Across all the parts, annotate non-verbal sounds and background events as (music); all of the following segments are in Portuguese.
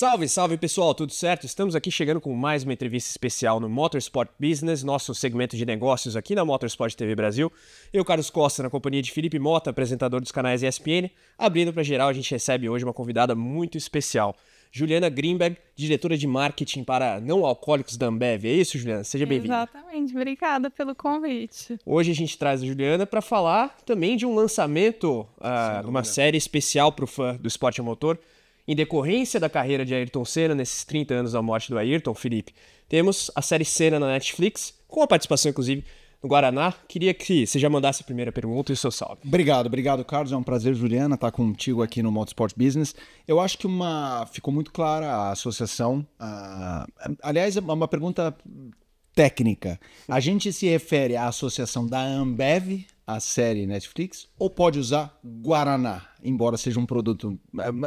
Salve, salve pessoal, tudo certo? Estamos aqui chegando com mais uma entrevista especial no Motorsport Business, nosso segmento de negócios aqui na Motorsport TV Brasil. Eu, Carlos Costa, na companhia de Felipe Mota, apresentador dos canais ESPN. Abrindo para geral, a gente recebe hoje uma convidada muito especial, Juliana Greenberg, diretora de marketing para não alcoólicos da Ambev. É isso, Juliana? Seja bem-vinda. Exatamente, obrigada pelo convite. Hoje a gente traz a Juliana para falar também de um lançamento, uh, uma série especial para o fã do esporte a motor em decorrência da carreira de Ayrton Senna, nesses 30 anos da morte do Ayrton, Felipe, temos a série Senna na Netflix, com a participação, inclusive, do Guaraná. Queria que você já mandasse a primeira pergunta e o seu salve. Obrigado, obrigado, Carlos. É um prazer, Juliana, estar tá contigo aqui no Motorsport Business. Eu acho que uma ficou muito clara a associação. Uh... aliás, é uma pergunta técnica. A gente se refere à associação da Ambev a série Netflix ou pode usar Guaraná, embora seja um produto.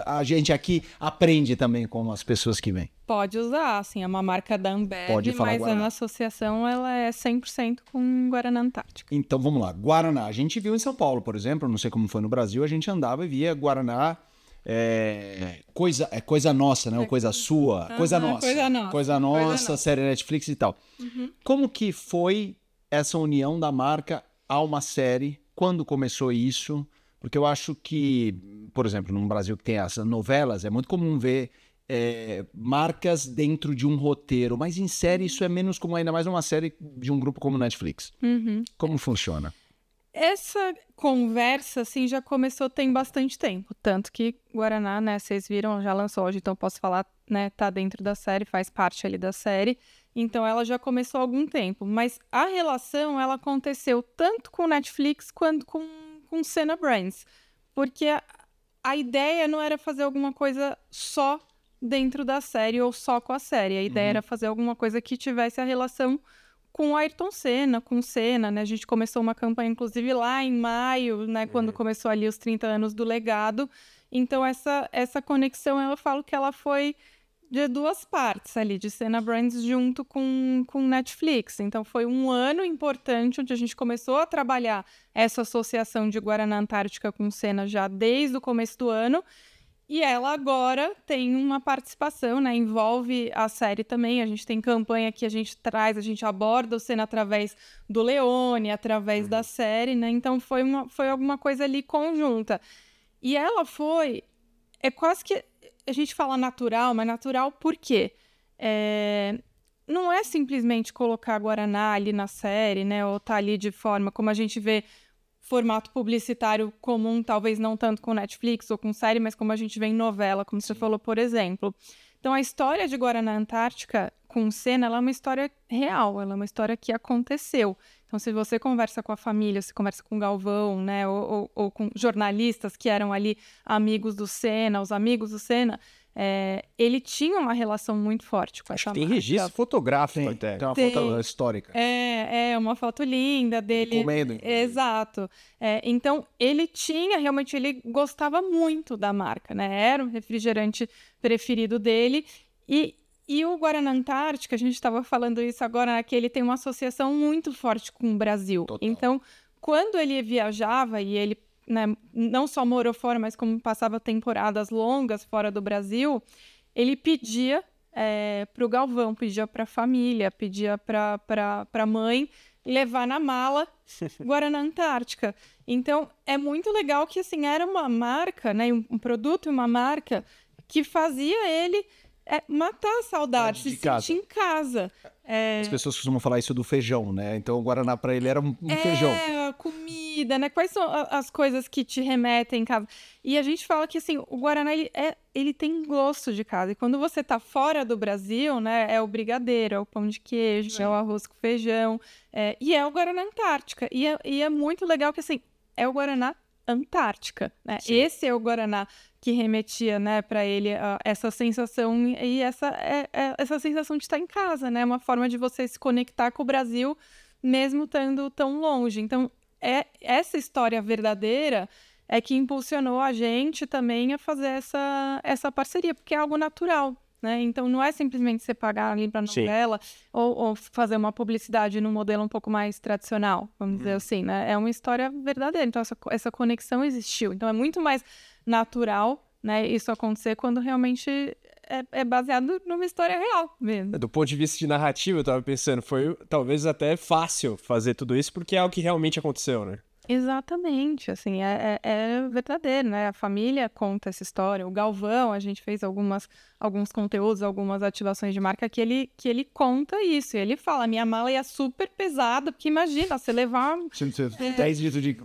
A gente aqui aprende também com as pessoas que vêm. Pode usar, assim, é uma marca da Ambev, pode falar mas Guaraná. a associação ela é 100% com Guaraná Antártico. Então vamos lá, Guaraná. A gente viu em São Paulo, por exemplo, não sei como foi no Brasil, a gente andava e via Guaraná é, coisa, é coisa nossa, né? Ou coisa sua, uhum, coisa, nossa, coisa nossa. Coisa nossa, coisa nossa, série Netflix e tal. Uhum. Como que foi essa união da marca a uma série, quando começou isso, porque eu acho que, por exemplo, no Brasil que tem as novelas, é muito comum ver é, marcas dentro de um roteiro, mas em série isso é menos comum, ainda mais numa série de um grupo como Netflix. Uhum. Como funciona? Essa conversa, assim, já começou tem bastante tempo. Tanto que Guaraná, né, vocês viram, já lançou hoje, então posso falar, né, tá dentro da série, faz parte ali da série. Então ela já começou há algum tempo, mas a relação ela aconteceu tanto com Netflix quanto com com Cena Brands, porque a, a ideia não era fazer alguma coisa só dentro da série ou só com a série. A ideia uhum. era fazer alguma coisa que tivesse a relação com Ayrton Senna, com Senna, né? A gente começou uma campanha, inclusive, lá em maio, né? Uhum. Quando começou ali os 30 anos do legado. Então, essa, essa conexão, eu falo que ela foi de duas partes ali, de Cena Brands junto com, com Netflix. Então foi um ano importante onde a gente começou a trabalhar essa associação de Guaraná Antártica com Cena já desde o começo do ano. E ela agora tem uma participação, né? Envolve a série também. A gente tem campanha que a gente traz, a gente aborda o Senna através do Leone, através uhum. da série, né? Então foi, uma, foi alguma coisa ali conjunta. E ela foi. É quase que a gente fala natural, mas natural por quê? É, não é simplesmente colocar Guaraná ali na série, né? Ou tá ali de forma, como a gente vê formato publicitário comum, talvez não tanto com Netflix ou com série, mas como a gente vê em novela, como você falou, por exemplo. Então a história de Guaraná Antártica com cena, ela é uma história real, ela é uma história que aconteceu. Então, se você conversa com a família, se conversa com o Galvão, né, ou, ou, ou, com jornalistas que eram ali amigos do Senna, os amigos do Senna, é, ele tinha uma relação muito forte com essa Acho que tem marca. registro fotográfico tem, até. Tem uma tem, foto é, histórica. É, é, uma foto linda dele. Comendo. Exato. É, então, ele tinha, realmente, ele gostava muito da marca, né? Era o refrigerante preferido dele. E e o Guarana Antártica, a gente estava falando isso agora, né, que ele tem uma associação muito forte com o Brasil. Total. Então, quando ele viajava e ele né, não só morou fora, mas como passava temporadas longas fora do Brasil, ele pedia é, eh, para o Galvão, pedia para a família, pedia para a mãe levar na mala (laughs) Guaraná Antártica. Então, é muito legal que assim era uma marca, né, um, um produto e uma marca que fazia ele é matar a saudade, é, se casa. sentir em casa. É... As pessoas costumam falar isso do feijão, né? Então o Guaraná para ele era um, um é, feijão. É, comida, né? Quais são as coisas que te remetem em casa? E a gente fala que assim, o Guaraná ele, é, ele tem gosto de casa. E quando você tá fora do Brasil, né? É o brigadeiro, é o pão de queijo, é Sim. é o arroz com feijão. É, e é o Guaraná Antártica. E é, e é muito legal que assim, é o Guaraná Antártica. Né? Esse é o Guaraná que remetia, né, para ele uh, essa sensação e essa é, é, essa sensação de estar em casa, né? Uma forma de você se conectar com o Brasil mesmo estando tão longe. Então é essa história verdadeira é que impulsionou a gente também a fazer essa essa parceria, porque é algo natural, né? Então não é simplesmente você pagar ali para novela ou, ou, fazer uma publicidade num modelo um pouco mais tradicional, vamos hum. dizer uhum. assim, né? É uma história verdadeira, então essa, essa conexão existiu. Então é muito mais natural, né, isso acontecer quando realmente é, é, baseado numa história real mesmo. É, do ponto de vista de narrativa, eu estava pensando, foi talvez até fácil fazer tudo isso, porque é o que realmente aconteceu, né? Exatamente, assim, é, é, é verdadeiro, né? A família conta essa história, o Galvão, a gente fez algumas alguns conteúdos, algumas ativações de marca que ele, que ele conta isso. Ele fala: minha mala ia é super pesada, porque imagina, você levar. 10 é. litros de.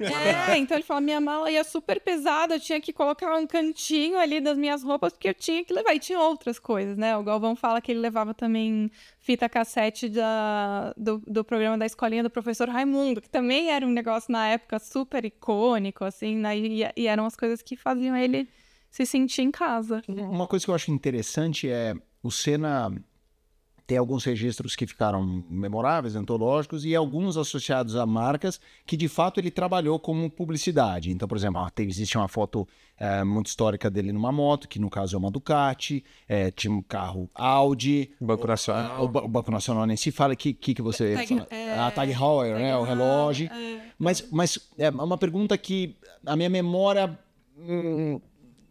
É, então ele fala: minha mala ia é super pesada, eu tinha que colocar um cantinho ali das minhas roupas, porque eu tinha que levar. E tinha outras coisas, né? O Galvão fala que ele levava também fita cassete da, do, do programa da escolinha do professor Raimundo, que também era um negócio na época super icônico, assim, né? e, e eram as coisas que faziam ele se sentir em casa. Uma coisa que eu acho interessante é o Senna tem alguns registros que ficaram memoráveis, antológicos, e alguns associados a marcas que de fato ele trabalhou como publicidade. Então, por exemplo, ah, tem, existe uma foto é, muito histórica dele numa moto, que no caso é uma Ducati, é, tinha um carro Audi. O Banco Nacional. O, o, o Banco Nacional nem se fala. que, que, que você. Tag, ah, é, a Tag Heuer, né? O relógio. É, mas, é. mas é uma pergunta que a minha memória. Hum,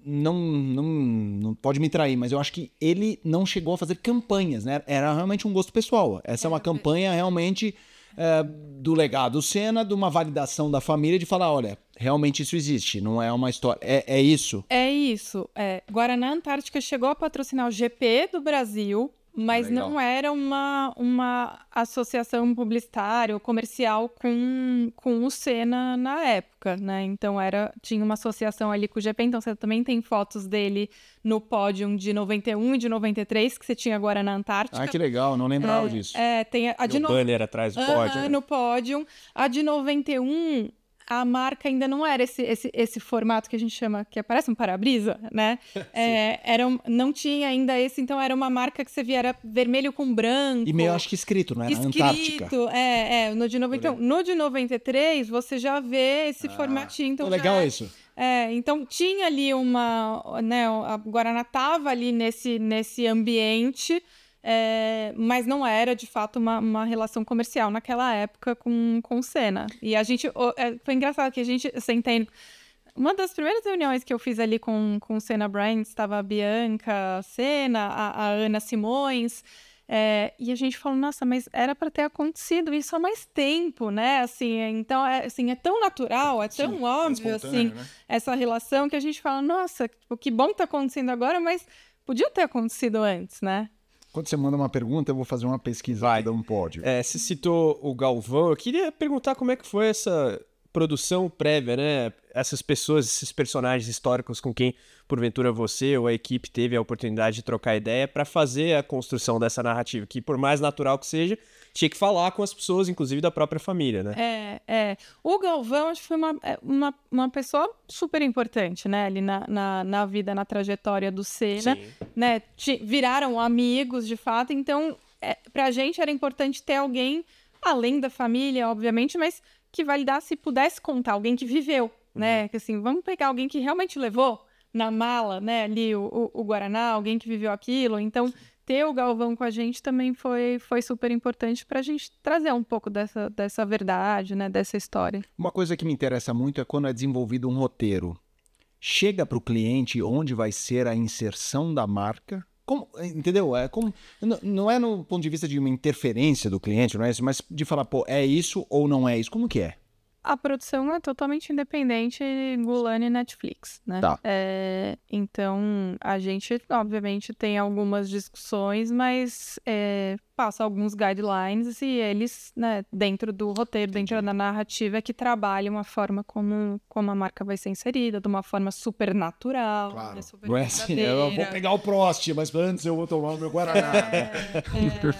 não, não, não pode me trair, mas eu acho que ele não chegou a fazer campanhas, né? Era realmente um gosto pessoal. Essa é uma é, campanha realmente é, do legado Senna, de uma validação da família, de falar, olha, realmente isso existe, não é uma história. É, é isso? É isso. É. Guaraná Antártica chegou a patrocinar o GP do Brasil mas Legal. não era uma, uma associação publicitária ou comercial com, com o Senna na época, né? Então era tinha uma associação ali com o GP, então você também tem fotos dele no pódio de 91 e de 93 que você tinha agora na Antártica. Ah, que legal, não lembrava é, disso. É, tem a, a de o no... banner atrás do pódio. Uh -huh, né? no pódio. A de 91 a marca ainda não era esse, esse, esse formato que a gente chama, que parece um para-brisa, né? (laughs) é, era um, não tinha ainda esse, então era uma marca que você via, era vermelho com branco. E meio, acho que escrito, não era? Escrito, Antártica. é, é. No de, 90, então, no de 93, você já vê esse ah, formatinho. Então legal já, isso. É, então tinha ali uma, né, a Guaraná tava ali nesse, nesse ambiente é, mas não era de fato uma, uma, relação comercial naquela época com, com o E a gente. É, foi engraçado que a gente sentei. Uma das primeiras reuniões que eu fiz ali com, com o Senna Brands estava a Bianca Cena, a, a Ana Simões. É, e a gente falou, nossa, mas era para ter acontecido isso há mais tempo, né? Assim, então, é, assim, é tão natural, é tão Sim, óbvio, assim, né? essa relação que a gente fala, nossa, tipo, que bom que tá acontecendo agora, mas podia ter acontecido antes, né? Quando você manda uma pergunta, eu vou fazer uma pesquisa Vai. um pode. É, você citou o Galvão. Eu queria perguntar como é que foi essa produção prévia, né? Essas pessoas, esses personagens históricos com quem, porventura, você ou a equipe teve a oportunidade de trocar ideia para fazer a construção dessa narrativa, que por mais natural que seja, tinha que falar com as pessoas, inclusive da própria família, né? É, é. O Galvão, acho que foi uma, é, uma, uma pessoa super importante, né? Ali na, na, na vida, na trajetória do Senna, né? viraram amigos, de fato, então, é, para a gente era importante ter alguém além da família, obviamente, mas que validar se pudesse contar, alguém que viveu, uhum. né? Que assim, vamos pegar alguém que realmente levou na mala, né, ali o, o, o Guaraná, alguém que viveu aquilo. Então, ter o Galvão com a gente também foi, foi super importante para a gente trazer um pouco dessa, dessa verdade, né, dessa história. Uma coisa que me interessa muito é quando é desenvolvido um roteiro. Chega para o cliente onde vai ser a inserção da marca como, entendeu? É como, não é no ponto de vista de uma interferência do cliente, não é isso, mas de falar, pô, é isso ou não é isso? Como que é? a produção é totalmente independente Gulane e Netflix, né? Tá. É, então, a gente, obviamente, tem algumas discussões, mas é, passa alguns guidelines e eles, né, dentro do roteiro, Entendi. dentro da narrativa, é que trabalham a forma como, como a marca vai ser inserida, de uma forma super natural. Claro. Né, super Não é assim, eu vou pegar o Prost, mas antes eu vou tomar o meu Guaraná. É, é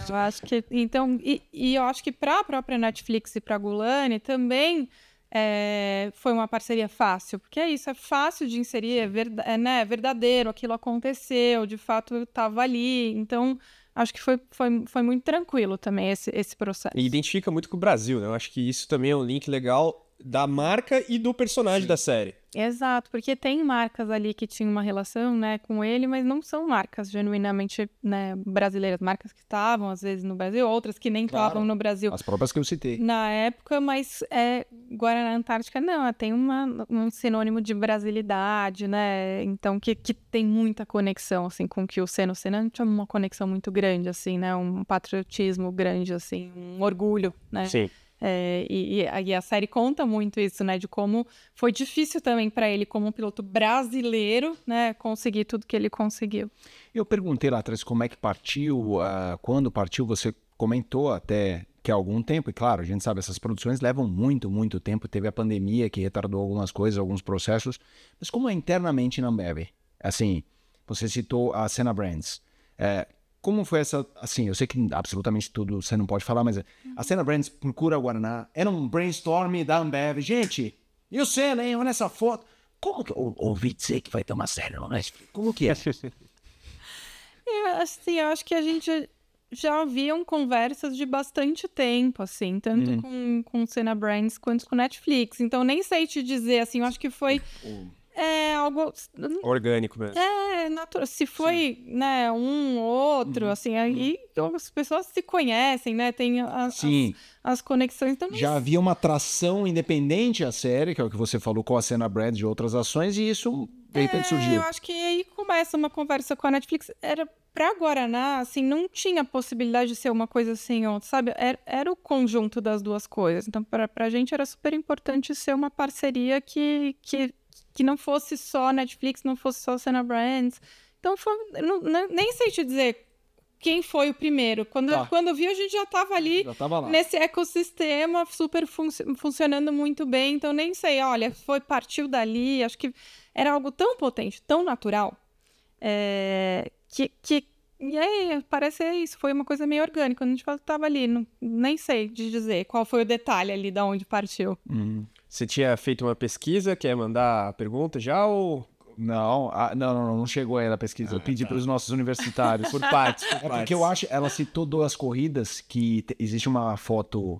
eu acho que, então, e, e eu acho que para a própria Netflix e para a Gulane também é, foi uma parceria fácil, porque é isso, é fácil de inserir, é, é né, verdadeiro, aquilo aconteceu, de fato eu estava ali. Então, acho que foi, foi, foi muito tranquilo também esse, esse processo. E identifica muito com o Brasil, né? Eu acho que isso também é um link legal da marca e do personagem Sim. da série. Exato, porque tem marcas ali que tinham uma relação, né, com ele, mas não são marcas genuinamente né, brasileiras, marcas que estavam às vezes no Brasil, outras que nem estavam no Brasil. As próprias que eu citei. Na época, mas é, Guaraná Antártica não, tem uma, um sinônimo de brasilidade, né, então que, que tem muita conexão, assim, com que o Seno Senna tinha uma conexão muito grande, assim, né, um patriotismo grande, assim, um orgulho, né. Sim. É, e, e, a série conta muito isso, né? De como foi difícil também para ele, como um piloto brasileiro, né? Conseguir tudo que ele conseguiu. Eu perguntei lá atrás como é que partiu, uh, quando partiu, você comentou até que há algum tempo, e claro, a gente sabe, essas produções levam muito, muito tempo. Teve a pandemia que retardou algumas coisas, alguns processos. Mas como é internamente na Ambev? Assim, você citou a Cena Brands. É, como foi essa. Assim, eu sei que absolutamente tudo você não pode falar, mas a Cena Brands procura Guaraná. Era um brainstorm da Ambev. Gente, e o Cena, hein? Né? Olha essa foto. Como que. Ou, ouvi dizer que vai ter uma série, mas né? como que é? é (laughs) assim, eu acho que a gente já haviam conversas de bastante tempo, assim, tanto hum. com, com Cena Brands quanto com Netflix. Então, nem sei te dizer, assim, eu acho que foi é algo orgânico mesmo. É, natural. Se foi, Sim. né, um outro, uhum. assim, aí uhum. Então as pessoas se conhecem, né? Tem Sim. As, as, conexões então Já havia uma atração independente à série, que é o que você falou com a cena Brand de outras ações, e isso de repente é, surgiu. Eu acho que aí começa uma conversa com a Netflix. Era para Guaraná, né, assim, não tinha possibilidade de ser uma coisa assim outra, sabe? Era, é, era o conjunto das duas coisas. Então, para a gente era super importante ser uma parceria que, que que não fosse só Netflix, não fosse só Sena Brands. Então, foi, não, não, nem sei te dizer quem foi o primeiro. Quando, tá. quando eu vi, a gente já estava ali já tava nesse ecossistema super fun funcionando muito bem. Então, nem sei, olha, foi partiu dali. Acho que era algo tão potente, tão natural, é, que, que e aí, parece é isso, foi uma coisa meio orgânica. A gente estava ali, não, nem sei de dizer qual foi o detalhe ali, da onde partiu. Hum. Você tinha feito uma pesquisa, quer mandar a pergunta já ou... Não, a, não, não, não chegou ainda a pesquisa. Ah, eu pedi tá. para os nossos universitários. por partes, por é partes. Porque eu acho, ela citou duas corridas que existe uma foto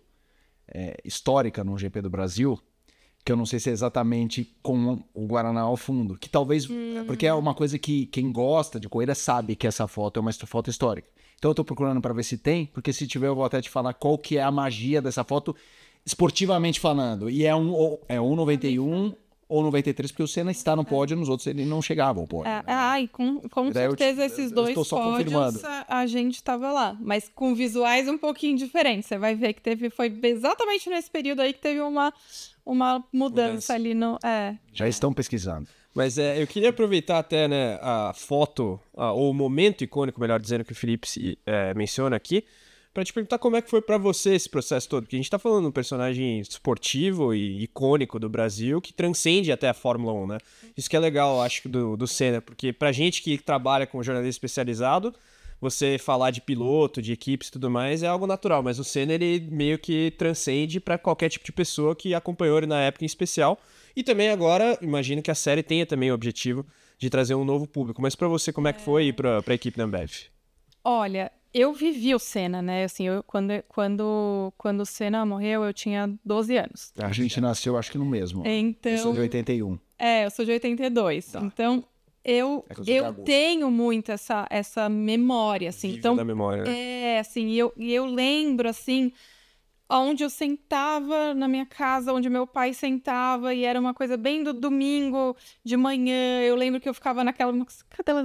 é, histórica no GP do Brasil, que eu não sei se é exatamente com o Guaraná ao fundo. Que talvez, hum. porque é uma coisa que quem gosta de corrida sabe que essa foto é uma foto histórica. Então eu estou procurando para ver se tem, porque se tiver eu vou até te falar qual que é a magia dessa foto esportivamente falando. E é um, é um 91 ou 93, porque o Senna está no pódio, nos outros ele não chegava ao pódio. É, né? É, ah, e com, com certeza te, esses dois pódios a, gente estava lá, mas com visuais um pouquinho diferentes. Você vai ver que teve, foi exatamente nesse período aí que teve uma, uma mudança, mudança. ali no... É. Já estão pesquisando. Mas é, eu queria aproveitar até né, a foto, a, ou o momento icônico, melhor dizendo, que o Felipe se, é, menciona aqui, para te perguntar como é que foi para você esse processo todo, porque a gente tá falando de um personagem esportivo e icônico do Brasil que transcende até a Fórmula 1, né? Isso que é legal, acho, do, do Senna, porque pra gente que trabalha com jornalismo especializado, você falar de piloto, de equipes e tudo mais é algo natural, mas o Senna ele meio que transcende para qualquer tipo de pessoa que acompanhou ele na época em especial. E também agora, imagino que a série tenha também o objetivo de trazer um novo público. Mas para você, como é que foi é. e para a equipe da Ambev? Olha, eu vivi o Senna, né? Assim, eu, quando, quando, quando o Senna morreu, eu tinha 12 anos. A gente nasceu, acho que no mesmo. Então. Eu sou de 81. É, eu sou de 82. Tá. Então, eu, é eu, tenho muito essa, essa memória, assim. Vive então, da memória. Né? É, assim, eu, eu lembro, assim, onde eu sentava na minha casa, onde meu pai sentava, e era uma coisa bem do domingo de manhã. Eu lembro que eu ficava naquela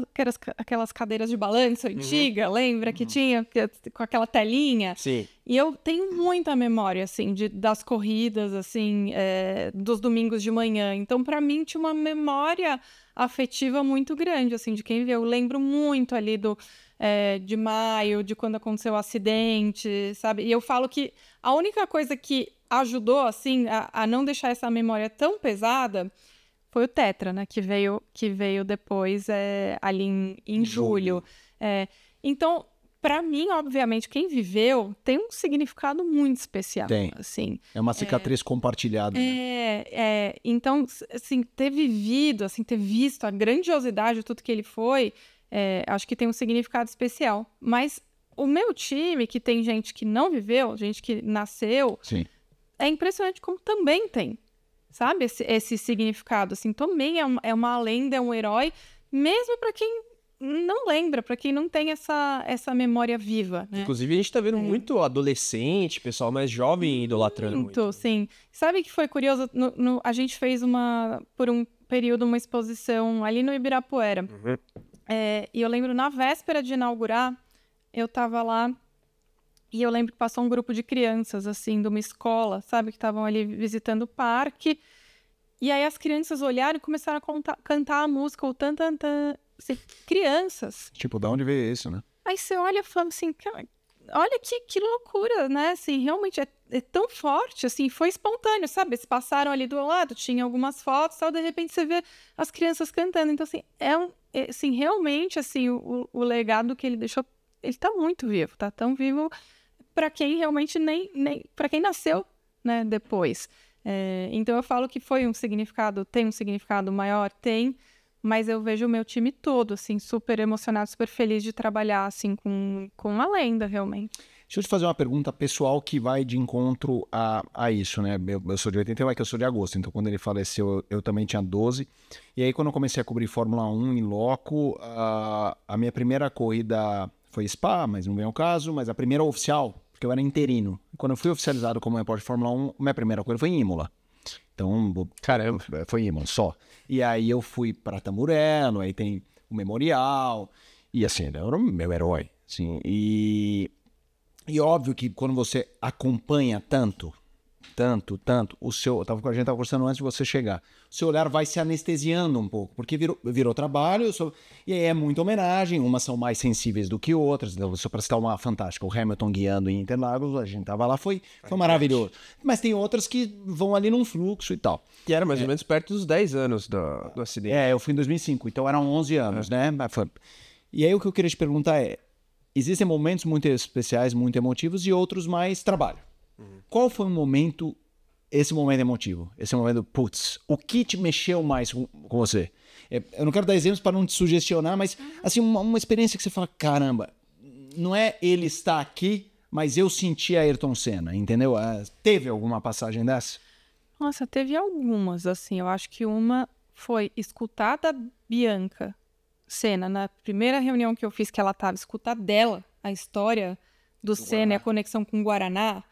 aquelas, aquelas cadeiras de balanço uhum. antiga, uhum. lembra que uhum. tinha é com aquela telinha? Sim. E eu tenho muita memória assim de, das corridas assim é, dos domingos de manhã. Então para mim tinha uma memória afetiva muito grande assim de quem viu. Eu lembro muito ali do é, de maio, de quando aconteceu o acidente, sabe? E eu falo que a única coisa que ajudou, assim, a, a não deixar essa memória tão pesada foi o Tetra, né? Que veio, que veio depois, é, ali em, em julho. julho. É, então, para mim, obviamente, quem viveu tem um significado muito especial. Tem. Assim. É uma cicatriz é, compartilhada. Né? É, é, então, assim, ter vivido, assim, ter visto a grandiosidade de tudo que ele foi, é, acho que tem um significado especial. Mas o meu time, que tem gente que não viveu, gente que nasceu, Sim. é impressionante como também tem, sabe? Esse, esse significado, assim, também é, uma é uma lenda, é um herói, mesmo para quem não lembra, para quem não tem essa, essa memória viva. Né? Inclusive, a gente está vendo é. muito adolescente, pessoal mais jovem idolatrando. Muito, muito. sim. Sabe que foi curioso? No, no, a gente fez uma, por um período, uma exposição ali no Ibirapuera. Uhum. É, e eu lembro na véspera de inaugurar, eu tava lá e eu lembro que passou um grupo de crianças, assim, de uma escola, sabe, que estavam ali visitando o parque. E aí as crianças olharam e começaram a contar, cantar a música, o tan, tan, tan assim, crianças. Tipo, da onde veio isso, né? Aí você olha e fala assim, olha que, que loucura, né? Assim, realmente é, é, tão forte, assim, foi espontâneo, sabe? Eles passaram ali do lado, tinha algumas fotos, tal, de repente você vê as crianças cantando. Então, assim, é um, é, assim realmente, assim, o, o legado que ele deixou ele tá muito vivo, tá tão vivo para quem realmente nem, nem para quem nasceu, né, depois. É, então eu falo que foi um significado, tem um significado maior, tem, mas eu vejo o meu time todo assim super emocionado, super feliz de trabalhar assim com com uma lenda realmente. Deixa eu te fazer uma pergunta pessoal que vai de encontro a, a isso, né? Eu, eu sou de 81, é que eu sou de agosto, então quando ele faleceu eu, eu, também tinha 12. E aí quando eu comecei a cobrir Fórmula 1 em loco, a, a minha primeira corrida foi SPA, mas não vem ao caso, mas a primeira oficial, porque eu era interino. Quando eu fui oficializado como repórter de Fórmula 1, minha primeira coisa foi em Imola. Então, caramba, é, foi Imola só. E aí eu fui para Tamburello, aí tem o memorial, e assim, né, eu era o meu herói, assim, e... E óbvio que quando você acompanha tanto, tanto, tanto, o seu, tava, a gente tava conversando antes de você chegar, o seu olhar vai se anestesiando um pouco, porque virou, virou trabalho, sou, e é muita homenagem, umas são mais sensíveis do que outras, então, só para citar uma fantástica, o Hamilton guiando em Interlagos, a gente tava lá, foi, foi maravilhoso. Mas tem outras que vão ali num fluxo e tal. Que era mais é, ou menos perto dos 10 anos do, do acidente. É, eu fui em 2005, então eram 11 anos, é. né? E aí o que eu queria te perguntar é, existem momentos muito especiais, muito emotivos, e outros mais trabalho. Uhum. Qual foi o momento, esse momento emotivo? Esse momento, putz, o que te mexeu mais com, com você? É, eu não quero dar exemplos para não te sugestionar, mas uhum. assim, uma, uma experiência que você fala, caramba, não é ele estar aqui, mas eu senti a Ayrton Senna, entendeu? Ah, teve alguma passagem dessa? Nossa, teve algumas, assim. Eu acho que uma foi escutar da Bianca Senna, na primeira reunião que eu fiz que ela estava, escutar dela a história do, do Senna Guaraná. e a conexão com o Guaraná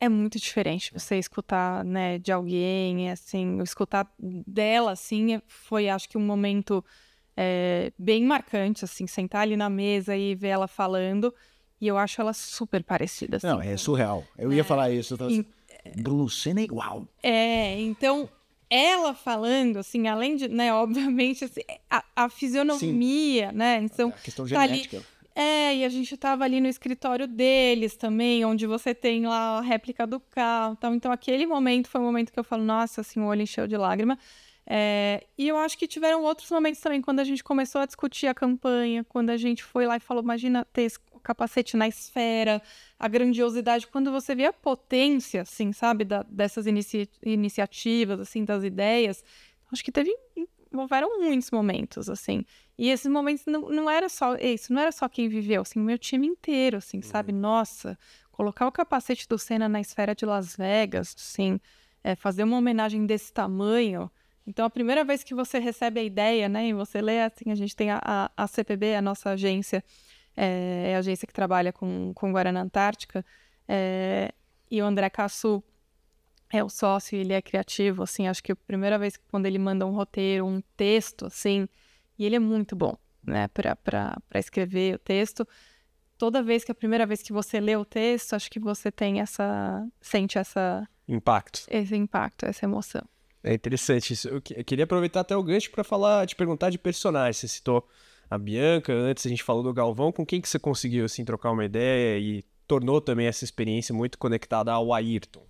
é muito diferente você escutar, né, de alguém, é assim, escutar dela, assim, é, foi, acho que um momento é, bem marcante, assim, sentar ali na mesa e ver ela falando, e eu acho ela super parecida. Assim, Não, é surreal. Eu é, ia falar isso. Eu tava... Assim, em... É Bruno é igual. É, então ela falando, assim, além de, né, (laughs) obviamente, assim, a, a fisionomia, Sim. né, então a questão genética. Tá ali, é, e a gente estava ali no escritório deles também, onde você tem lá a réplica do carro Então, aquele momento foi o um momento que eu falo, nossa, assim, o olho encheu de lágrima. É, e eu acho que tiveram outros momentos também, quando a gente começou a discutir a campanha, quando a gente foi lá e falou, imagina ter esse capacete na esfera, a grandiosidade, quando você vê a potência, assim, sabe, da, dessas inici iniciativas, assim, das ideias, acho que teve, houveram muitos momentos, assim, e esses momentos não, não era só isso, não era só quem viveu, assim, o meu time inteiro, assim, uhum. sabe? Nossa, colocar o capacete do Senna na esfera de Las Vegas, assim, é, fazer uma homenagem desse tamanho. Então, a primeira vez que você recebe a ideia, né, e você lê, assim, a gente tem a, a, a CPB, a nossa agência, é, é, a agência que trabalha com, com Guarana Antártica, é, e o André Cassu é o sócio, ele é criativo, assim, acho que a primeira vez que quando ele manda um roteiro, um texto, assim, e ele é muito bom, né, para escrever o texto. Toda vez que a primeira vez que você lê o texto, acho que você tem essa. sente essa. Impacto. Esse impacto, essa emoção. É interessante isso. Eu, queria aproveitar até o gancho para falar, te perguntar de personagens. Você citou a Bianca, antes a gente falou do Galvão. Com quem que você conseguiu assim trocar uma ideia e tornou também essa experiência muito conectada ao Ayrton?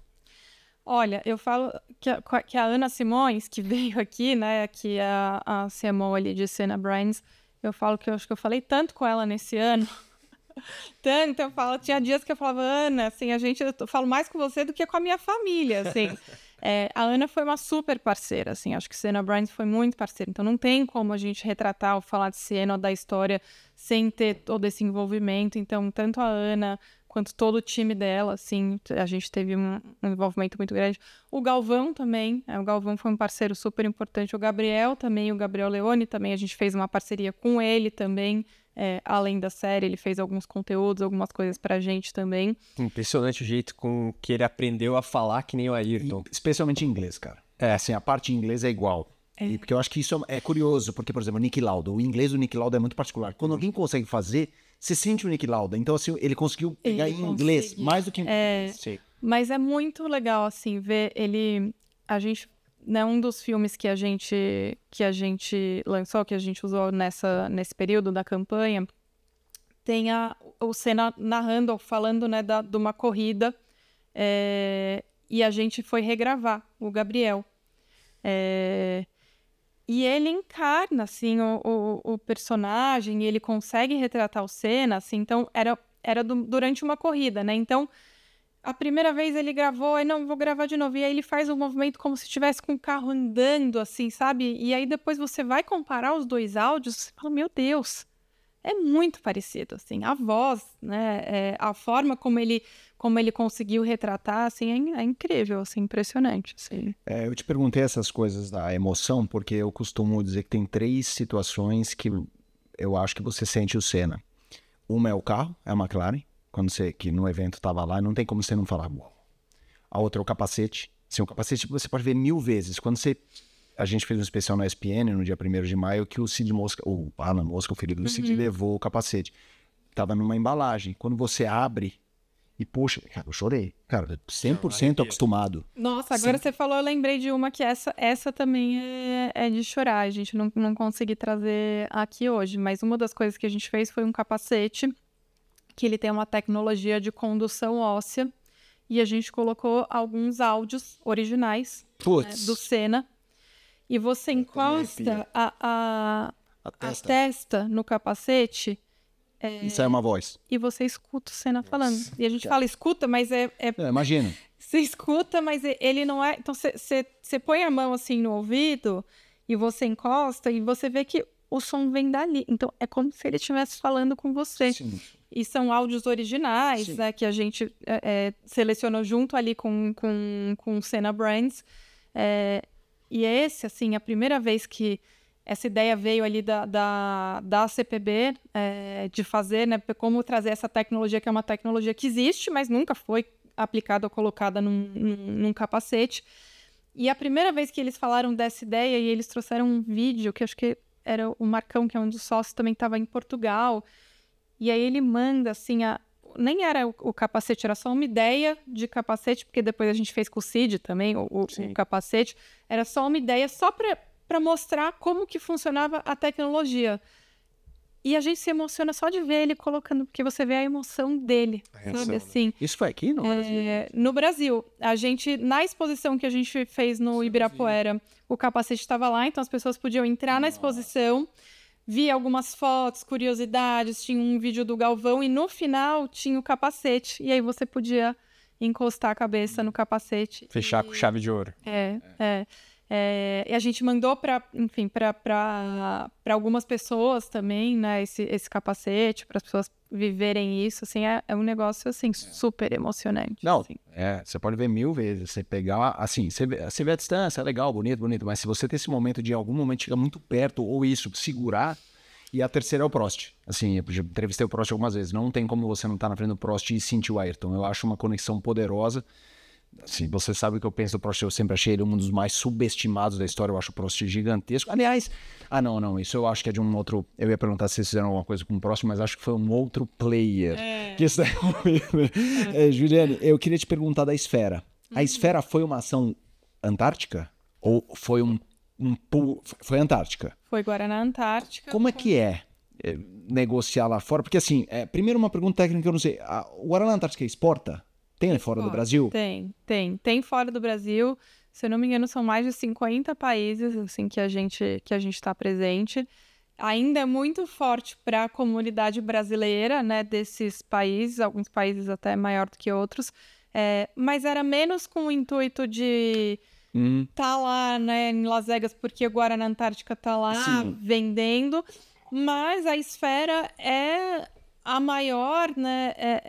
Olha, eu falo que a, que a, Ana Simões, que (laughs) veio aqui, né, que é a, a CMO ali de Cena Brands, eu falo que eu acho que eu falei tanto com ela nesse ano, (laughs) tanto, eu falo, tinha dias que eu falava, Ana, assim, a gente, eu falo mais com você do que com a minha família, assim. (laughs) É, a Ana foi uma super parceira, assim, acho que Cena Brands foi muito parceira, então não tem como a gente retratar ou falar de cena ou da história sem ter todo esse envolvimento, então tanto a Ana quanto todo o time dela, assim, a gente teve um, um envolvimento muito grande. O Galvão também, é, o Galvão foi um parceiro super importante. O Gabriel também, o Gabriel Leone também, a gente fez uma parceria com ele também, é, além da série, ele fez alguns conteúdos, algumas coisas pra gente também. Impressionante o jeito com que ele aprendeu a falar que nem o Ayrton. E, especialmente em inglês, cara. É, assim, a parte em inglês é igual. É. E porque eu acho que isso é, é curioso, porque, por exemplo, o Nick Lauda, o inglês do Nick Lauda é muito particular. Quando alguém consegue fazer, você sente o Nick Lauda. Então, assim, ele conseguiu pegar ele em inglês, mais do que em é, inglês. Mas é muito legal, assim, ver ele. A gente. Né, um dos filmes que a gente que a gente lançou, que a gente usou nessa, nesse período da campanha, tem a, o Senna narrando, falando né, da, de uma corrida. É, e a gente foi regravar o Gabriel. É, e ele encarna, assim, o, o, o personagem, ele consegue retratar o cena, assim, então era, era do, durante uma corrida, né? Então, a primeira vez ele gravou, aí não, vou gravar de novo, e aí ele faz um movimento como se estivesse com o carro andando, assim, sabe? E aí depois você vai comparar os dois áudios, você fala, meu Deus, é muito parecido, assim, a voz, né, é, a forma como ele, como ele conseguiu retratar, assim, é, é incrível, assim, impressionante, assim. É, eu te perguntei essas coisas da emoção, porque eu costumo dizer que tem três situações que eu acho que você sente o Senna. Uma é o carro, é a McLaren, quando você, que no evento estava lá, não tem como você não falar, A outra é o capacete, assim, o capacete você pode ver mil vezes, quando você a gente fez um especial na ESPN no dia 1 de maio que o Cid Mosca, o Alan Mosca, o filho do uhum. Cid, levou o capacete. Tava numa embalagem. Quando você abre e puxa, cara, eu chorei. Cara, 100% acostumado. Nossa, agora você falou, eu lembrei de uma que essa, essa também é, é de chorar. A gente não, não consegui trazer aqui hoje, mas uma das coisas que a gente fez foi um capacete que ele tem uma tecnologia de condução óssea e a gente colocou alguns áudios originais né, do Senna e você encosta a, a, a, testa. a, testa. no capacete. É, e sai é uma voz. E você escuta o Senna Nossa. falando. E a gente fala escuta, mas é. é... é imagina. (laughs) Você escuta, mas é, ele não é. Então você põe a mão assim no ouvido e você encosta e você vê que o som vem dali. Então é como se ele estivesse falando com você. Sim. E são áudios originais, Sim. né? Que a gente é, é selecionou junto ali com, com, com o Senna Brands. É, e é esse, assim, a primeira vez que essa ideia veio ali da, da, da CPB, é, de fazer, né, como trazer essa tecnologia, que é uma tecnologia que existe, mas nunca foi aplicada ou colocada num, num, num capacete. E a primeira vez que eles falaram dessa ideia, e eles trouxeram um vídeo, que acho que era o Marcão, que é um dos sócios, também estava em Portugal, e aí ele manda, assim, a, nem era o, o, capacete, era só uma ideia de capacete, porque depois a gente fez com o Cid também, o, o capacete. Era só uma ideia, só para mostrar como que funcionava a tecnologia. E a gente se emociona só de ver ele colocando, porque você vê a emoção dele, a reação, sabe né? assim. Isso foi aqui no Brasil? É, no Brasil. A gente, na exposição que a gente fez no Ibirapuera, o capacete estava lá, então as pessoas podiam entrar Nossa. na exposição vi algumas fotos, curiosidades, tinha um vídeo do Galvão e no final tinha o capacete. E aí você podia encostar a cabeça no capacete. Fechar e... com chave de ouro. É, é. é. É, e a gente mandou para, enfim, para algumas pessoas também, né, esse, esse capacete, para as pessoas viverem isso, assim, é, é um negócio, assim, é. super emocionante. Não, assim. é, você pode ver mil vezes, você pegar, assim, você vê, você vê a distância, é legal, bonito, bonito, mas se você tem esse momento de, em algum momento, chegar muito perto, ou isso, segurar, e a terceira é o Prost. Assim, eu já entrevistei o Prost algumas vezes, não tem como você não estar tá na frente do Prost e sentir o Ayrton, eu acho uma conexão poderosa, Assim, você sabe o que eu penso do Prost, eu sempre achei ele um dos mais subestimados da história, eu acho o Prost gigantesco. Aliás, ah não, não, isso eu acho que é de um outro, eu ia perguntar se vocês fizeram alguma coisa com o Prost, mas acho que foi um outro player. É. Que isso é... é, Juliane, eu queria te perguntar da esfera. A uhum. esfera foi uma ação antártica? Ou foi um, um pulo... Foi antártica? Foi Guaraná Antártica. Como foi... é que é? Eh, negociar lá fora? Porque assim, é, primeiro uma pergunta técnica, eu não sei. A, o Guaraná Antártica é exporta? Tem fora do Brasil? Tem, tem. Tem fora do Brasil. Se eu não me engano, são mais de 50 países assim que a gente que a gente está presente. Ainda é muito forte para a comunidade brasileira, né, desses países, alguns países até maior do que outros, é, mas era menos com o intuito de Hum. tá lá, né, em Las Vegas, porque agora na Antártica tá lá Sim. vendendo. Mas a esfera é a maior né, é,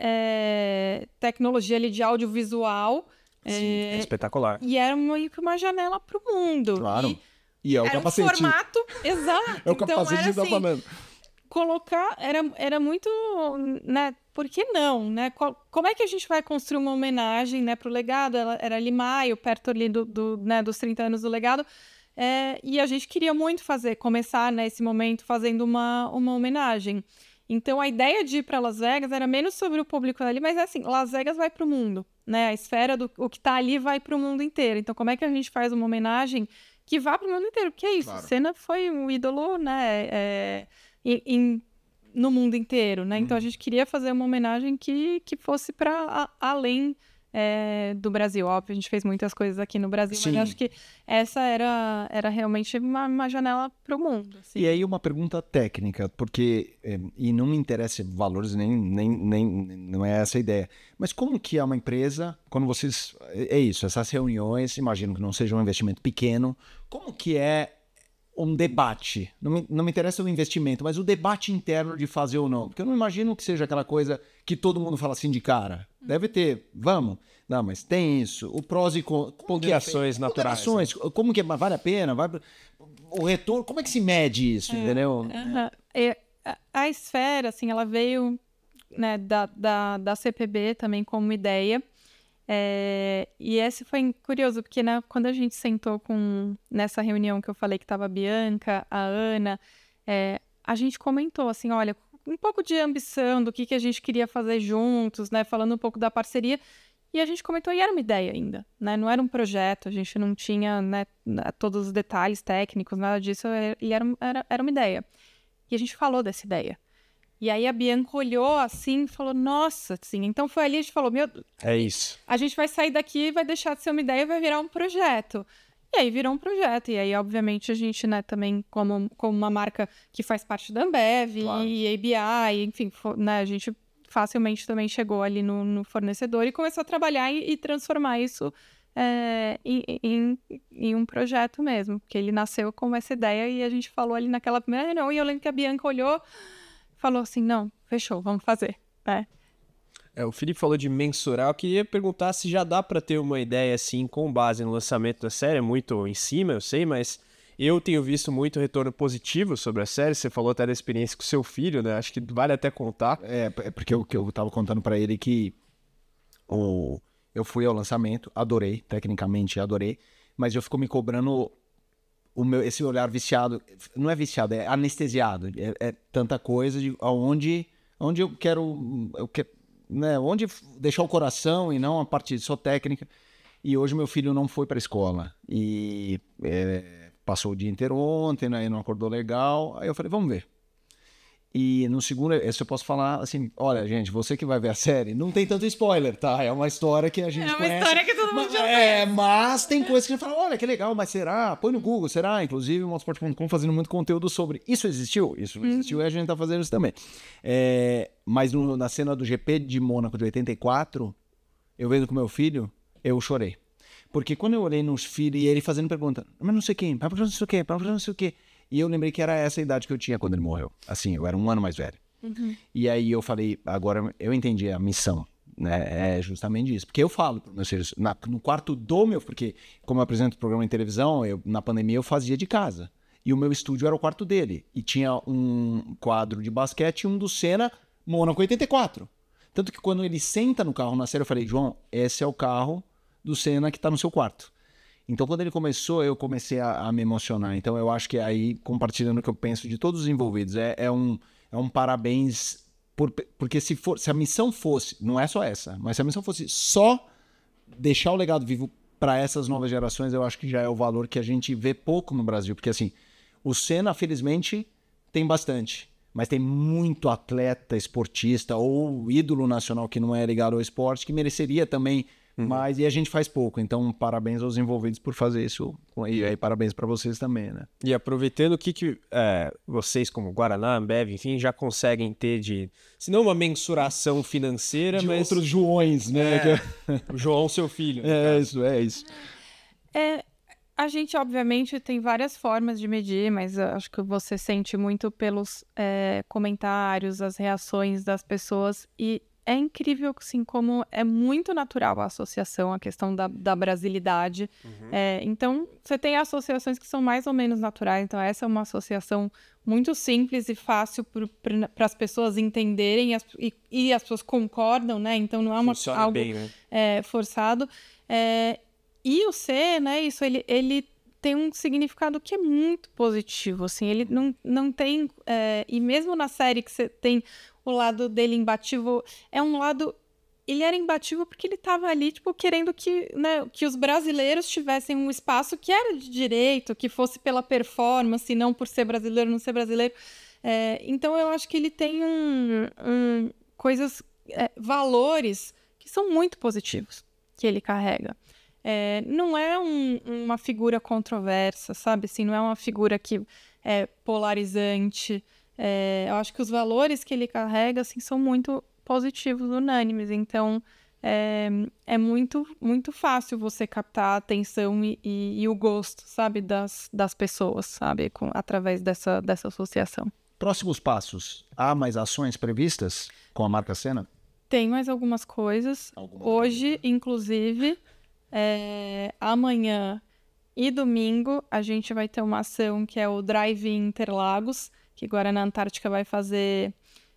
é, tecnologia ali, de audiovisual. Sim, é, é espetacular. E era meio que uma janela para o mundo. Claro. E, e é o era capacete. Um formato, (laughs) exato. É o então, capacete era, assim, Colocar era, era muito, né? Por que não, né? Qual, como é que a gente vai construir uma homenagem, né, para o legado? Ela, era ali maio, perto ali do, do, né, dos 30 anos do legado. É, e a gente queria muito fazer, começar nesse né, momento fazendo uma, uma homenagem. Então a ideia de ir para Las Vegas era menos sobre o público ali, mas é assim, Las Vegas vai para o mundo, né? A esfera do o que está ali vai para o mundo inteiro. Então como é que a gente faz uma homenagem que vá para o mundo inteiro? Porque é isso, claro. Senna foi um ídolo, né? É, é em, no mundo inteiro, né? Então uhum. a gente queria fazer uma homenagem que, que fosse para além é, do Brasil. Óbvio, a gente fez muitas coisas aqui no Brasil, Sim. mas acho que essa era, era realmente uma, uma janela para o mundo. Assim. E aí uma pergunta técnica, porque, é, e não me interessa valores, nem, nem, nem não é essa a ideia, mas como que é uma empresa, quando vocês, é, é isso, essas reuniões, imagino que não seja um investimento pequeno, como que é um debate. Não me, não me interessa o investimento, mas o debate interno de fazer ou não. Porque eu não imagino que seja aquela coisa que todo mundo fala assim de cara. Deve ter, vamos. Não, mas tem isso. O prós e con... É naturais. né? como que vale a pena? Vai... O retorno, como é que se mede isso, é, entendeu? Uh -huh. é. a, a esfera, assim, ela veio né, da, da, da CPB também como ideia. É, e esse foi curioso, porque né, quando a gente sentou com nessa reunião que eu falei que estava a Bianca, a Ana, é, a gente comentou assim, olha, um pouco de ambição, do que, que a gente queria fazer juntos, né? Falando um pouco da parceria. E a gente comentou, e era uma ideia ainda, né? Não era um projeto, a gente não tinha né, todos os detalhes técnicos, nada disso, é, e era, era, era uma ideia. E a gente falou dessa ideia. E aí a Bianca olhou assim e falou, nossa, assim, então foi ali, a gente falou, meu... É isso. A gente vai sair daqui, vai deixar de ser uma ideia, vai virar um projeto. E aí virou um projeto. E aí, obviamente, a gente, né, também, como, como uma marca que faz parte da Ambev claro. e ABI, enfim, né, a gente facilmente também chegou ali no, no fornecedor e começou a trabalhar e, e transformar isso é, em, em, em, um projeto mesmo. Porque ele nasceu com essa ideia e a gente falou ali naquela primeira reunião. E eu lembro que a Bianca olhou falou assim: não, fechou, vamos fazer, né? É, o Felipe falou de mensurar. Eu queria perguntar se já dá para ter uma ideia assim, com base no lançamento da série. É muito em cima, eu sei, mas eu tenho visto muito retorno positivo sobre a série. Você falou até da experiência com seu filho, né? Acho que vale até contar. É, é porque o que eu tava contando para ele é que o, eu fui ao lançamento, adorei, tecnicamente adorei, mas eu fico me cobrando o meu, esse olhar viciado. Não é viciado, é anestesiado. É, é tanta coisa de aonde, onde eu quero. Eu quero né, onde deixar o coração e não a parte só técnica. E hoje meu filho não foi para a escola. E é, passou o dia inteiro ontem, né, não acordou legal. Aí eu falei, vamos ver. E no segundo, esse eu posso falar assim: olha, gente, você que vai ver a série, não tem tanto spoiler, tá? É uma história que a gente conhece. É uma conhece, história que todo mundo mas, já é, conhece. É, mas tem coisas que a gente fala: olha, que legal, mas será? Põe no Google, será? Inclusive, o Motorsport.com fazendo muito conteúdo sobre isso existiu, isso uhum. existiu e a gente tá fazendo isso também. É, mas no, na cena do GP de Mônaco de 84, eu vendo com meu filho, eu chorei. Porque quando eu olhei nos filhos e ele fazendo pergunta, mas não sei quem, para não sei o quê, para não sei o quê. não sei o quê e eu lembrei que era essa a idade que eu tinha quando ele morreu. Assim, eu era um ano mais velho. Uhum. E aí eu falei, agora eu entendi a missão. Né? É justamente isso. Porque eu falo para meus filhos, na, no quarto do meu. Porque, como eu apresento o programa em televisão, eu, na pandemia eu fazia de casa. E o meu estúdio era o quarto dele. E tinha um quadro de basquete e um do Senna, Mônaco 84. Tanto que quando ele senta no carro na série, eu falei, João, esse é o carro do Senna que está no seu quarto. Então, quando ele começou, eu comecei a, a me emocionar. Então, eu acho que aí, compartilhando o que eu penso de todos os envolvidos, é, é um, é um parabéns. Por, porque se, for, se a missão fosse, não é só essa, mas se a missão fosse só deixar o legado vivo para essas novas gerações, eu acho que já é o valor que a gente vê pouco no Brasil. Porque, assim, o Senna, felizmente, tem bastante. Mas tem muito atleta, esportista ou ídolo nacional que não é ligado ao esporte que mereceria também Uhum. Mas e a gente faz pouco, então parabéns aos envolvidos por fazer isso e aí parabéns para vocês também, né? E aproveitando o que, que é, vocês como Guaraná, Ambev, enfim, já conseguem ter de, se não uma mensuração financeira, de mas outros Joões, né? É, (laughs) o João, seu filho. É isso, é isso. É, a gente obviamente tem várias formas de medir, mas acho que você sente muito pelos é, comentários, as reações das pessoas e é incrível assim, como é muito natural a associação, a questão da, da brasilidade. Uhum. É, então, você tem associações que são mais ou menos naturais. Então, essa é uma associação muito simples e fácil para as pessoas entenderem as, e, e, as pessoas concordam, né? Então, não é uma, algo bem, né? é, forçado. É, e o C, né? Isso, ele, ele tem um significado que é muito positivo, assim, ele não, não tem, é, e mesmo na série que você tem o lado dele imbatível é um lado ele era imbatível porque ele estava ali, tipo, querendo que, né, que os brasileiros tivessem um espaço que era de direito, que fosse pela performance, não por ser brasileiro, não ser brasileiro. É, então eu acho que ele tem um, um coisas, é, valores que são muito positivos que ele carrega. É, não é um, uma figura controversa, sabe? Assim, não é uma figura que é polarizante. É, eu acho que os valores que ele carrega assim, são muito positivos, unânimes. Então, é, é muito, muito fácil você captar a atenção e, e, e o gosto, sabe, das, das pessoas, sabe, com, através dessa, dessa associação. Próximos passos. Há mais ações previstas com a marca Sena? Tem mais algumas coisas. Alguma Hoje, inclusive, é, amanhã e domingo, a gente vai ter uma ação que é o Drive Interlagos que agora na Antártica vai fazer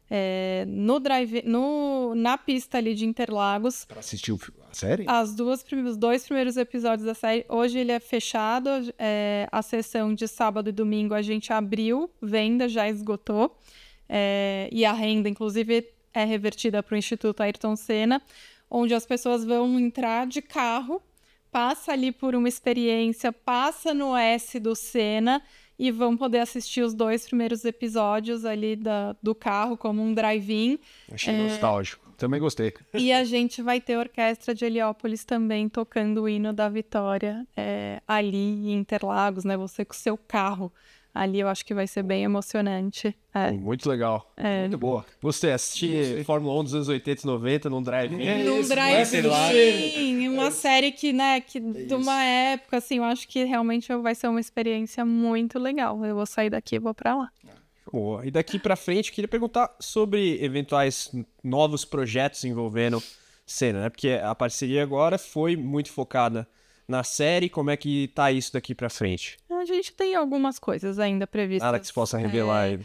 é, no drive, no, na pista ali de Interlagos. Para assistir a série? As duas, os dois primeiros episódios da série. Hoje ele é fechado, é, a sessão de sábado e domingo a gente abriu, venda já esgotou. É, e a renda, inclusive, é revertida para o Instituto Ayrton Senna, onde as pessoas vão entrar de carro, passa ali por uma experiência, passa no S do Senna e vão poder assistir os dois primeiros episódios ali da, do carro como um drive-in. Achei é... nostálgico. Também gostei. E a gente vai ter a orquestra de Heliópolis também tocando o hino da vitória é, ali em Interlagos, né? Você com o seu carro ali eu acho que vai ser bem emocionante. É. Muito legal. É. Muito boa. Você assistir Fórmula 1 dos anos 80 e 90 num drive-in? É num drive-in, uma é série que, né, que é de uma época, assim, eu acho que realmente vai ser uma experiência muito legal. Eu vou sair daqui e vou pra lá. Ah, boa. E daqui pra frente, queria perguntar sobre eventuais novos projetos envolvendo cena, né? Porque a parceria agora foi muito focada na série, como é que tá isso daqui para frente? A gente tem algumas coisas ainda previstas. Nada que se possa revelar é...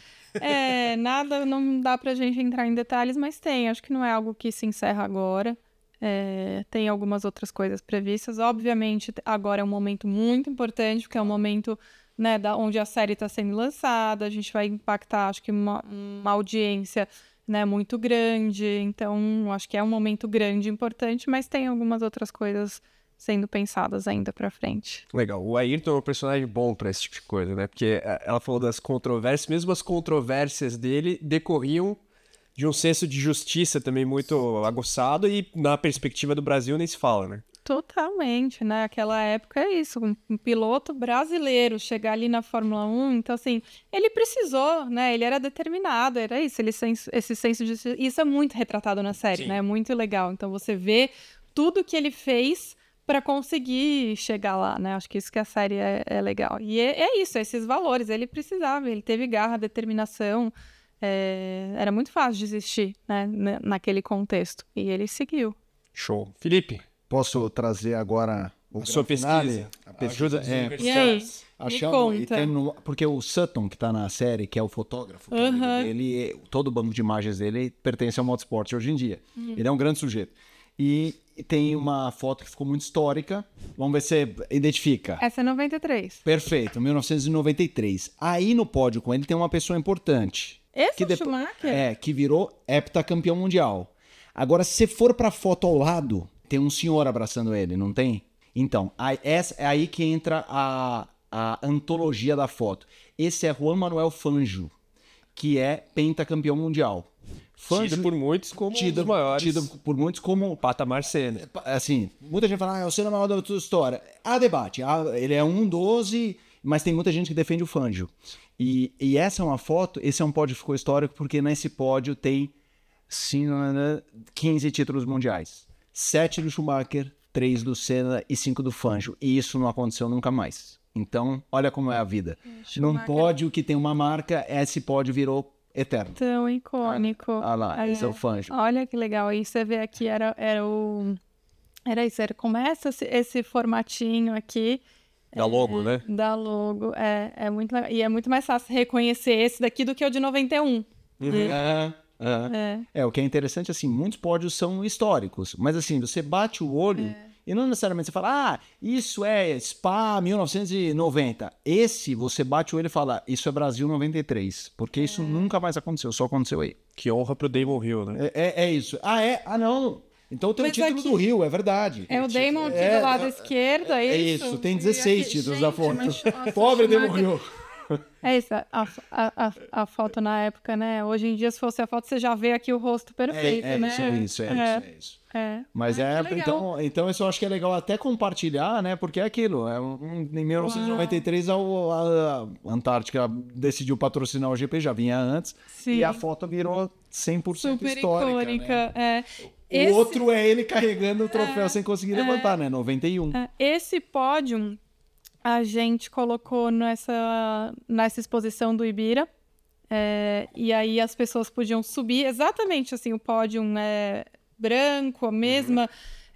É, (laughs) nada, não dá pra gente entrar em detalhes, mas tem. Acho que não é algo que se encerra agora. É, tem algumas outras coisas previstas. Obviamente, agora é um momento muito importante, porque é um momento né, da, onde a série está sendo lançada. A gente vai impactar, acho que, uma, uma audiência né, muito grande. Então, acho que é um momento grande, e importante, mas tem algumas outras coisas sendo pensadas ainda para frente. Legal. O Ayrton é um personagem bom para esse tipo de coisa, né? Porque é, ela falou das controvérsias, mesmo as controvérsias dele decorriam de um senso de justiça também muito aguçado e na perspectiva do Brasil nem se fala, né? Totalmente, né? Aquela época é isso, um piloto brasileiro chegar ali na Fórmula 1, então assim, ele precisou, né? Ele era determinado, era isso, ele senso, esse senso de isso é muito retratado na série, Sim. né? É muito legal. Então você vê tudo que ele fez para conseguir chegar lá, né? Acho que isso que a série é, é legal. E é, é, isso, é esses valores. Ele precisava, ele teve garra, determinação. É, era muito fácil desistir, né? Naquele contexto. E ele seguiu. Show. Felipe. Posso trazer agora o sua pesquisa? Finale, a pesquisa. Ajuda, é, e aí? Achando, e porque o Sutton, que está na série, que é o fotógrafo, uhum. ele, ele, todo o banco de imagens dele pertence ao motorsport hoje em dia. Uhum. Ele é um grande sujeito. E tem uma foto que ficou muito histórica. Vamos ver se você identifica. Essa é 93. Perfeito, 1993. Aí no pódio com ele tem uma pessoa importante. Esse que é o depo... Schumacher? É, que virou heptacampeão mundial. Agora, se você for pra foto ao lado, tem um senhor abraçando ele, não tem? Então, aí, essa, é aí que entra a, a antologia da foto. Esse é Juan Manuel Fanjo, que é pentacampeão mundial. Fã por muitos como tida, um maiores. tido por muitos como o patamar Senna. É, assim, muita gente fala, ah, é o Senna maior da história. Há debate. Há, ele é um 12, mas tem muita gente que defende o Fangio. E, e essa é uma foto, esse é um pódio que ficou histórico, porque nesse pódio tem sim, 15 títulos mundiais. 7 do Schumacher, 3 do Senna e 5 do Fangio. E isso não aconteceu nunca mais. Então, olha como é a vida. É, Num pódio que tem uma marca, esse pódio virou eterno. Tão icônico. Olha ah, lá, Aí, esse é o Fanjo. Olha que legal. Aí você vê aqui, era, era o. Era isso, era, começa esse, esse formatinho aqui. Da logo, é, né? Da logo, é, é muito E é muito mais fácil reconhecer esse daqui do que o de 91. Uhum. Né? É, é. É. É. é, o que é interessante, assim, muitos pódios são históricos, mas assim, você bate o olho. É e não necessariamente você fala, ah, isso é SPA 1990. Esse, você bate o olho e fala, isso é Brasil 93. Porque isso é. nunca mais aconteceu, só aconteceu aí. Que honra pro Damon Hill, né? É, é, é isso. Ah, é? Ah, não. Então tem Mas o título aqui... do Rio, é verdade. É o Damon aqui do é, lado é, esquerdo, é isso? É isso, tem 16 aqui... títulos Gente, da foto. (laughs) Pobre Damon Hill. (laughs) É isso, a, a, a, a, foto na época, né? Hoje em dia, se fosse a foto, você já vê aqui o rosto perfeito, é, é né? Isso, é isso, é, é. isso, é isso. É. Mas ah, é, então, então isso eu acho que é legal até compartilhar, né? Porque é aquilo. É, um, em 1993 é a, a, Antártica decidiu patrocinar o GP, já vinha antes. Sim. E a foto virou 100% Super histórica. Né? Icônica, né? é. O Esse... outro é ele carregando o troféu é. sem conseguir levantar, é. né? 91. Esse pódio a gente colocou nessa, nessa exposição do Ibira. É, e aí as pessoas podiam subir exatamente assim, o pódio é branco, a mesma. Uhum.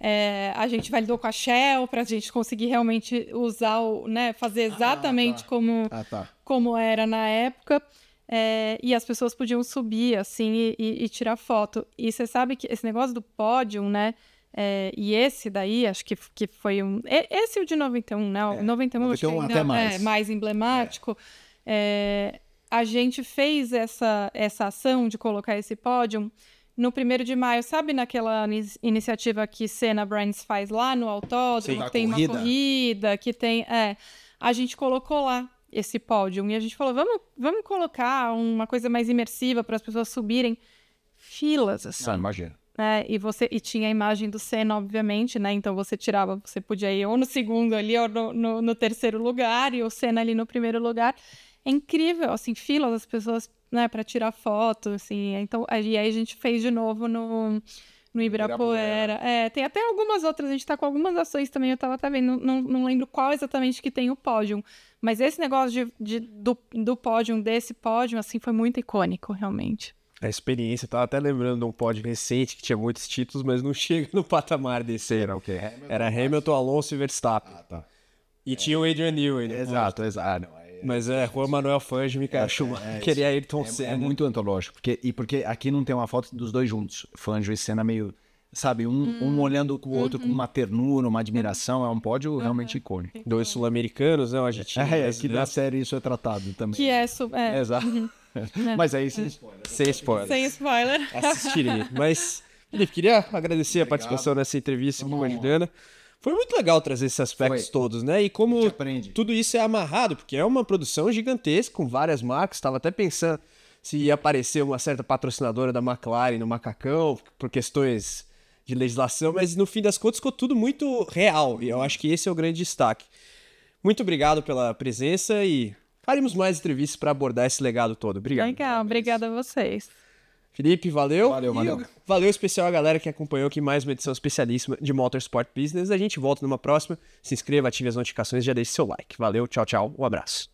É, a gente validou com a Shell para a gente conseguir realmente usar o, né, fazer exatamente ah, tá. como, ah, tá. como era na época. É, e as pessoas podiam subir assim e, e, e tirar foto. E você sabe que esse negócio do pódio, né? É, e esse daí, acho que, que foi um. É, esse é o de 91, né? é, 91, 91 acho que ainda, mais. É, mais emblemático. É. a gente fez essa, essa ação de colocar esse pódio no primeiro de maio, sabe naquela iniciativa que Senna Brands faz lá no autódromo, Sim, que tem corrida. uma corrida, que tem. É, a gente colocou lá esse pódio e a gente falou: vamos, vamos colocar uma coisa mais imersiva para as pessoas subirem filas assim. Não, imagina né? E você e tinha a imagem do Senna, obviamente, né? Então você tirava, você podia ir ou no segundo ali, ou no, no, no terceiro lugar, e o Senna ali no primeiro lugar. É incrível, assim, filas das pessoas, né, para tirar foto, assim. Então, e aí a gente fez de novo no no Ibirapuera. Ibirapuera. É, tem até algumas outras, a gente tá com algumas ações também, eu tava até vendo, não, não lembro qual exatamente que tem o pódio. Mas esse negócio de, de do, do pódio, desse pódio, assim, foi muito icônico, realmente a experiência. Tava até lembrando de um pod recente que tinha muitos títulos, mas não (laughs) chega no patamar desse. Era o quê? Hamilton, era Hamilton, Alonso e Verstappen. Ah, tá. E é. tinha o Adrian Newey. Né? Exato, exato. Ah, é mas é Juan Manuel Fangio, Michael é, Schumacher, é, é queria Ayrton é, Senna. É muito antológico, porque, e porque aqui não tem uma foto dos dois juntos, Fangio e Senna meio, sabe, um, hum. um olhando com o outro uhum. com uma uhum. ternura, uma admiração, é um pódio uhum. realmente icônico. Dois sul-americanos, né, a gente... É, é que na série isso é tratado também. Que é... Su... é. Exato. Uhum. Né? Mas aí sem Sem spoiler. Sem spoiler. Assistirei. Mas, Felipe, queria agradecer Obrigado. a participação nessa entrevista com a Juliana. Foi muito legal trazer esses aspectos Foi. todos, né? E como tudo isso é amarrado, porque é uma produção gigantesca, com várias marcas. Estava até pensando se ia aparecer uma certa patrocinadora da McLaren no Macacão, por questões de legislação, mas no fim das contas ficou tudo muito real. E eu acho que esse é o grande destaque. Muito obrigado pela presença e faremos mais entrevistas para abordar esse legado todo. Obrigado. Legal, obrigada a vocês. Felipe, valeu. Valeu, valeu. valeu especial a galera que acompanhou aqui mais uma edição especialíssima de Motorsport Business. A gente volta numa próxima. Se inscreva, ative as notificações e já deixe seu like. Valeu, tchau, tchau. Um abraço.